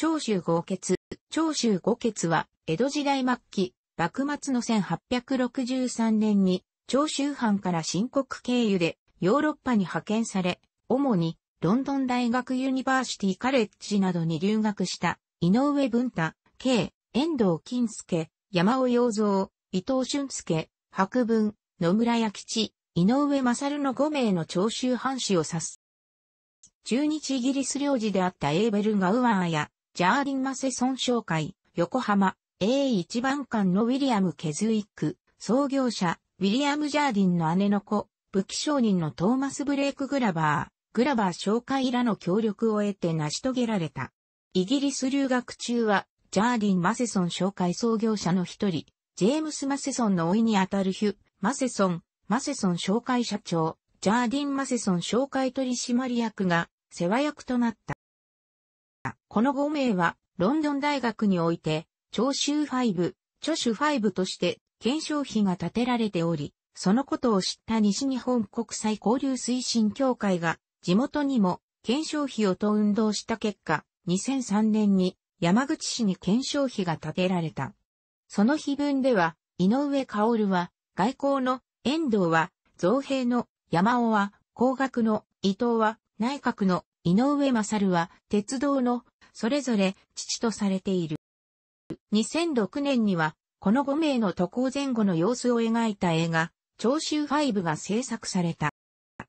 長州豪傑。長州豪傑は、江戸時代末期、幕末の1863年に、長州藩から新国経由で、ヨーロッパに派遣され、主に、ロンドン大学ユニバーシティカレッジなどに留学した、井上文太、K、遠藤金介、山尾洋蔵、伊藤俊介、白文、野村屋吉、井上勝の5名の長州藩士を指す。中日イギリス領事であったエーベル・ガウアーやジャーリン・マセソン紹会、横浜、A1 番館のウィリアム・ケズウィック、創業者、ウィリアム・ジャーディンの姉の子、武器商人のトーマス・ブレイク・グラバー、グラバー紹介らの協力を得て成し遂げられた。イギリス留学中は、ジャーディン・マセソン紹介創業者の一人、ジェームス・マセソンの老いにあたるヒュ、マセソン、マセソン紹介社長、ジャーディン・マセソン紹介取締役が世話役となった。この5名は、ロンドン大学において、聴衆5、著書5として、検証費が立てられており、そのことを知った西日本国際交流推進協会が、地元にも、検証費をと運動した結果、2003年に、山口市に検証費が立てられた。その碑文では、井上薫は、外交の、遠藤は、造幣の、山尾は、工学の、伊藤は、内閣の、井上勝は、鉄道の、それぞれ父とされている。2006年には、この5名の渡航前後の様子を描いた映画、ァイ5が制作された。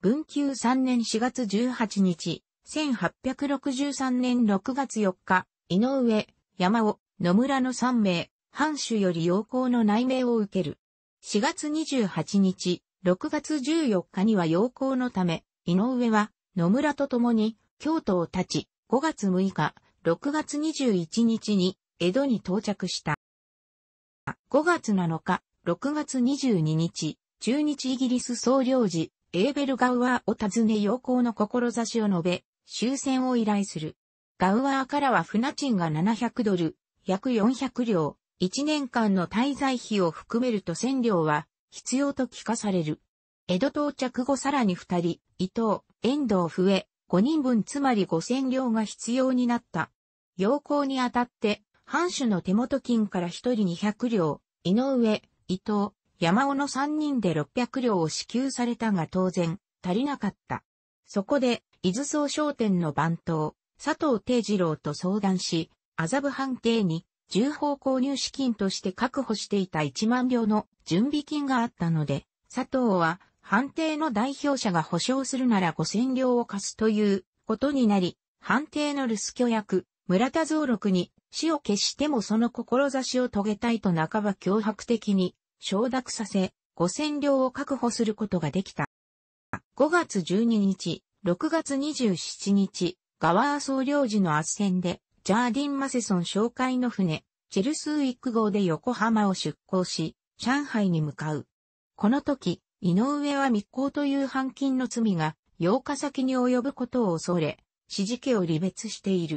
文久3年4月18日、1863年6月4日、井上、山尾、野村の3名、藩主より陽光の内命を受ける。4月28日、6月14日には陽光のため、井上は野村と共に京都を立ち、5月6日、6月21日に江戸に到着した。5月7日、6月22日、中日イギリス総領事、エーベル・ガウワーを訪ね要光の志を述べ、終戦を依頼する。ガウワーからは船賃が700ドル、約400両、1年間の滞在費を含めると1000両は必要と聞かされる。江戸到着後さらに2人、伊藤、遠藤笛、5人分つまり5000両が必要になった。要項にあたって、藩主の手元金から1人200両、井上、伊藤、山尾の3人で600両を支給されたが当然、足りなかった。そこで、伊豆総商店の番頭、佐藤定次郎と相談し、麻布藩邸に、重宝購入資金として確保していた1万両の準備金があったので、佐藤は判定の代表者が保証するなら5000両を貸すということになり、判定の留守居役、村田蔵六に死を決してもその志を遂げたいと半ば脅迫的に承諾させ、5000両を確保することができた。5月12日、6月27日、ガワー総領事の圧戦で、ジャーディン・マセソン紹介の船、チェルスーイック号で横浜を出港し、上海に向かう。この時、井上は密航という反金の罪が、8日先に及ぶことを恐れ、指示家を離別している。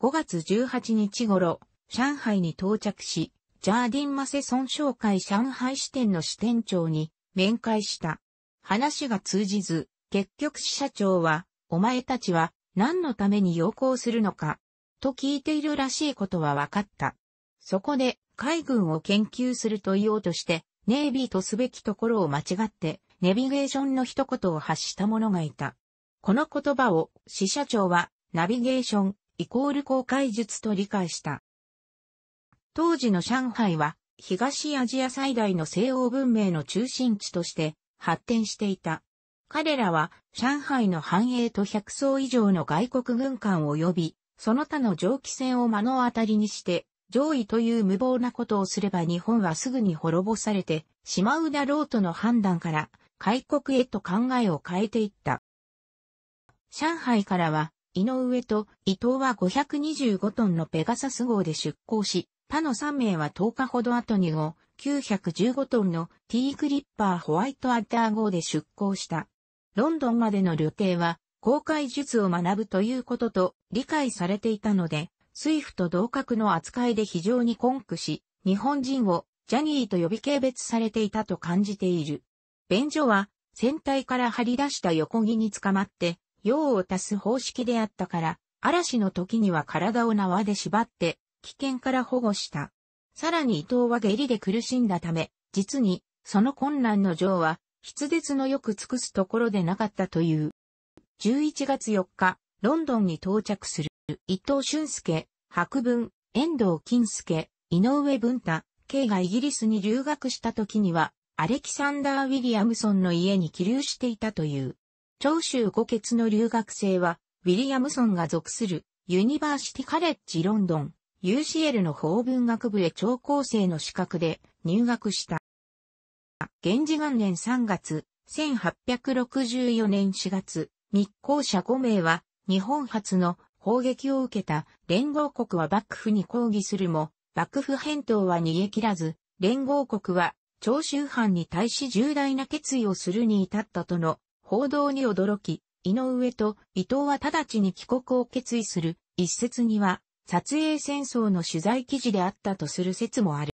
5月18日頃、上海に到着し、ジャーディン・マセソン商会上海支店の支店長に面会した。話が通じず、結局支社長は、お前たちは何のために要行するのか、と聞いているらしいことは分かった。そこで海軍を研究すると言おうとして、ネイビーとすべきところを間違って、ネビゲーションの一言を発した者がいた。この言葉を、死者長は、ナビゲーション、イコール公開術と理解した。当時の上海は、東アジア最大の西欧文明の中心地として発展していた。彼らは上海の繁栄と100艘以上の外国軍艦を呼び、その他の蒸気船を目の当たりにして上位という無謀なことをすれば日本はすぐに滅ぼされてしまうだろうとの判断から、開国へと考えを変えていった。上海からは、井上と伊藤は525トンのペガサス号で出港し、他の3名は10日ほど後に後、915トンの T クリッパーホワイトアッター号で出港した。ロンドンまでの旅程は、公開術を学ぶということと理解されていたので、スイフと同格の扱いで非常に根苦し、日本人をジャニーと呼び軽蔑されていたと感じている。便所は、船体から張り出した横木に捕まって、用を足す方式であったから、嵐の時には体を縄で縛って、危険から保護した。さらに伊藤は下痢で苦しんだため、実に、その困難の情は、筆舌のよく尽くすところでなかったという。11月4日、ロンドンに到着する。伊藤俊介、博文、遠藤金介、井上文太、K がイギリスに留学した時には、アレキサンダー・ウィリアムソンの家に起留していたという。長州五血の留学生は、ウィリアムソンが属するユニバーシティカレッジロンドン UCL の法文学部へ超高生の資格で入学した。源氏元年3月、1864年4月、日光社5名は日本初の砲撃を受けた連合国は幕府に抗議するも、幕府返答は逃げ切らず、連合国は長州藩に対し重大な決意をするに至ったとの報道に驚き、井上と伊藤は直ちに帰国を決意する。一説には、撮影戦争の取材記事であったとする説もある。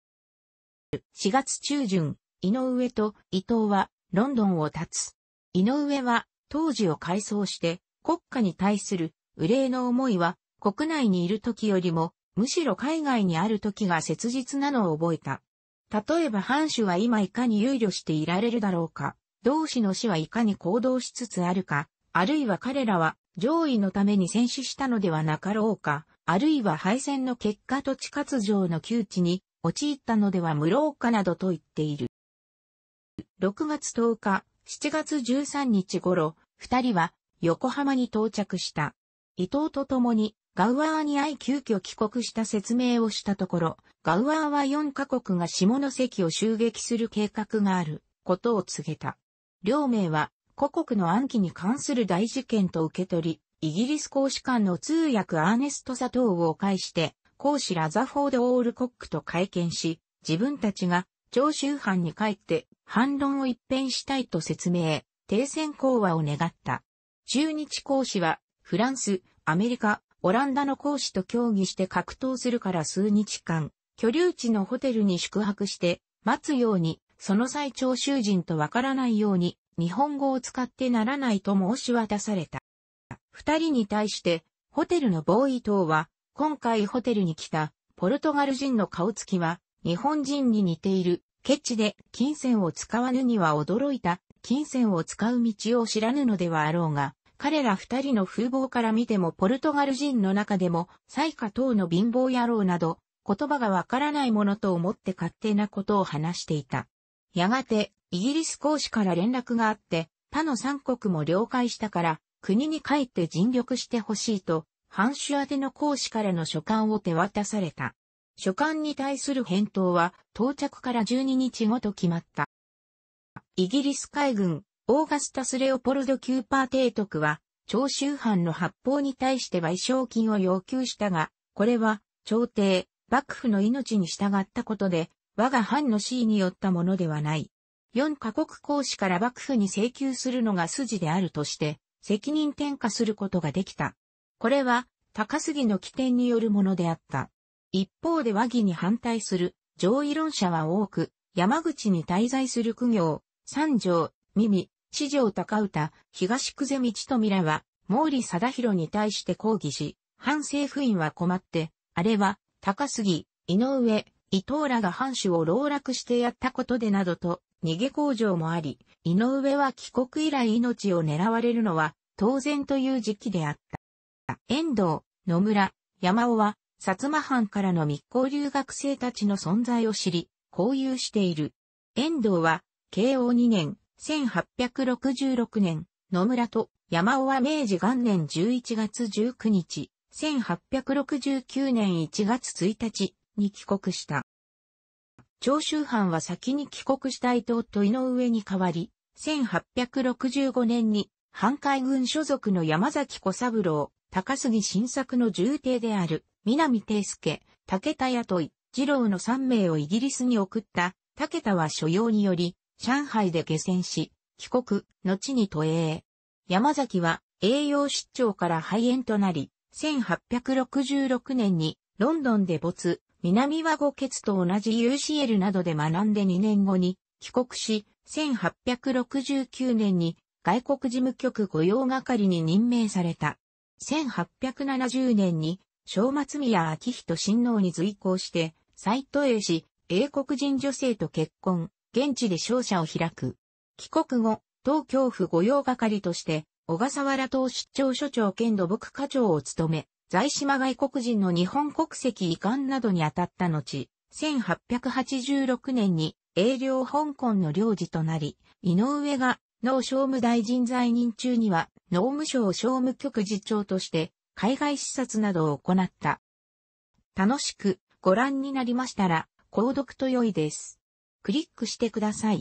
4月中旬、井上と伊藤はロンドンを立つ。井上は当時を改装して国家に対する憂いの思いは、国内にいる時よりも、むしろ海外にある時が切実なのを覚えた。例えば藩主は今いかに憂慮していられるだろうか、同志の死はいかに行動しつつあるか、あるいは彼らは上位のために戦死したのではなかろうか、あるいは敗戦の結果と地活上の窮地に陥ったのでは無ろうかなどと言っている。6月10日、7月13日頃、二人は横浜に到着した。伊藤と共にガウアーに会い急遽帰国した説明をしたところ、ガウアーは4カ国が下関を襲撃する計画があることを告げた。両名は、故国の暗記に関する大事件と受け取り、イギリス公使館の通訳アーネスト・佐藤を介して、公使ラザフォード・オールコックと会見し、自分たちが長州藩に帰って反論を一変したいと説明、停戦講和を願った。中日公使はフランス、アメリカ、オランダの講師と協議して格闘するから数日間、居留地のホテルに宿泊して、待つように、その際長囚人とわからないように、日本語を使ってならないと申し渡された。二人に対して、ホテルのボーイ等は、今回ホテルに来た、ポルトガル人の顔つきは、日本人に似ている、ケチで、金銭を使わぬには驚いた、金銭を使う道を知らぬのではあろうが、彼ら二人の風貌から見てもポルトガル人の中でも、最下等の貧乏野郎など、言葉がわからないものと思って勝手なことを話していた。やがて、イギリス公使から連絡があって、他の三国も了解したから、国に帰って尽力してほしいと、藩主宛ての公使からの書簡を手渡された。書簡に対する返答は、到着から12日ごと決まった。イギリス海軍、オーガスタス・レオポルド・キューパー提督は、長州藩の発砲に対して賠償金を要求したが、これは、朝廷、幕府の命に従ったことで、我が藩の死によったものではない。四カ国公使から幕府に請求するのが筋であるとして、責任転嫁することができた。これは、高杉の起点によるものであった。一方で和議に反対する、上位論者は多く、山口に滞在する苦行、三条、耳、四条高歌、東久世道富らは、毛利貞弘に対して抗議し、反政府院は困って、あれは、高杉、井上、伊藤らが藩主を牢絡してやったことでなどと、逃げ工場もあり、井上は帰国以来命を狙われるのは、当然という時期であった。遠藤、野村、山尾は、薩摩藩からの密航留学生たちの存在を知り、交友している。遠藤は、慶応2年、1866年、野村と山尾は明治元年11月19日、1869年1月1日に帰国した。長州藩は先に帰国した伊藤と井上に代わり、1865年に、藩海軍所属の山崎小三郎、高杉晋作の重帝である、南帝介、武田雇い、二郎の3名をイギリスに送った、武田は所要により、上海で下船し、帰国、後に都営。山崎は栄養失調から肺炎となり、1866年にロンドンで没、南和語血と同じ UCL などで学んで2年後に帰国し、1869年に外国事務局御用係に任命された。1870年に正松宮昭人親王に随行して、再藤営し、英国人女性と結婚。現地で商社を開く。帰国後、東京府御用係として、小笠原党出張所長兼土木課長を務め、在島外国人の日本国籍遺憾などに当たった後、1886年に営領香港の領事となり、井上が農商務大臣在任中には農務省商務局次長として海外視察などを行った。楽しくご覧になりましたら、購読と良いです。クリックしてください。